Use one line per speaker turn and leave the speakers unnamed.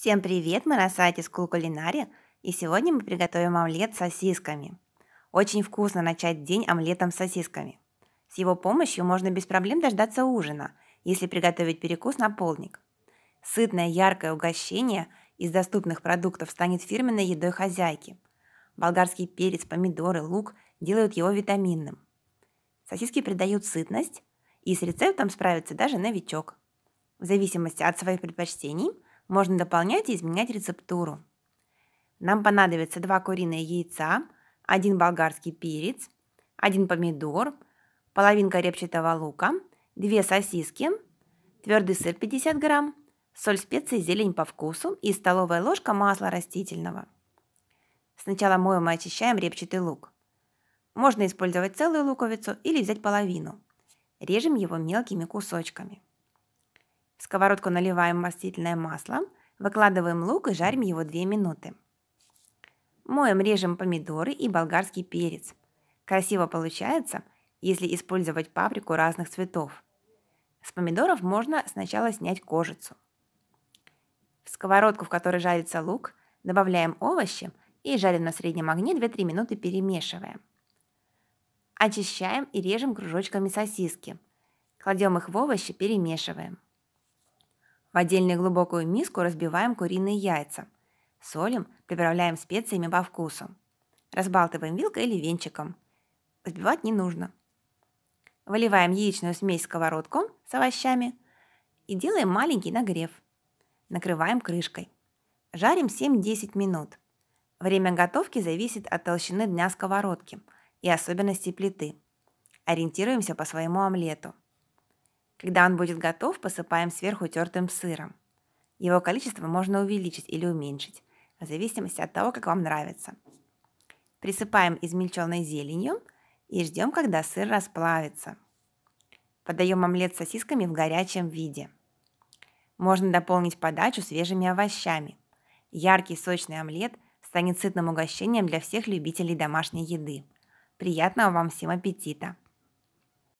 Всем привет, мы на сайте School Culinary, и сегодня мы приготовим омлет с сосисками. Очень вкусно начать день омлетом с сосисками. С его помощью можно без проблем дождаться ужина, если приготовить перекус на полдник. Сытное яркое угощение из доступных продуктов станет фирменной едой хозяйки. Болгарский перец, помидоры, лук делают его витаминным. Сосиски придают сытность, и с рецептом справится даже новичок. В зависимости от своих предпочтений – можно дополнять и изменять рецептуру. Нам понадобится 2 куриные яйца, 1 болгарский перец, 1 помидор, половинка репчатого лука, 2 сосиски, твердый сыр 50 грамм, соль, специи, зелень по вкусу и столовая ложка масла растительного. Сначала моем и очищаем репчатый лук. Можно использовать целую луковицу или взять половину. Режем его мелкими кусочками. В сковородку наливаем растительное масло, выкладываем лук и жарим его 2 минуты. Моем, режем помидоры и болгарский перец. Красиво получается, если использовать паприку разных цветов. С помидоров можно сначала снять кожицу. В сковородку, в которой жарится лук, добавляем овощи и жарим на среднем огне 2-3 минуты, перемешивая. Очищаем и режем кружочками сосиски. Кладем их в овощи, перемешиваем. В отдельную глубокую миску разбиваем куриные яйца. Солим, приправляем специями по вкусу. Разбалтываем вилкой или венчиком. Взбивать не нужно. Выливаем яичную смесь сковородку с овощами и делаем маленький нагрев. Накрываем крышкой. Жарим 7-10 минут. Время готовки зависит от толщины дня сковородки и особенностей плиты. Ориентируемся по своему омлету – когда он будет готов, посыпаем сверху тертым сыром. Его количество можно увеличить или уменьшить, в зависимости от того, как вам нравится. Присыпаем измельченной зеленью и ждем, когда сыр расплавится. Подаем омлет с сосисками в горячем виде. Можно дополнить подачу свежими овощами. Яркий сочный омлет станет сытным угощением для всех любителей домашней еды. Приятного вам всем аппетита!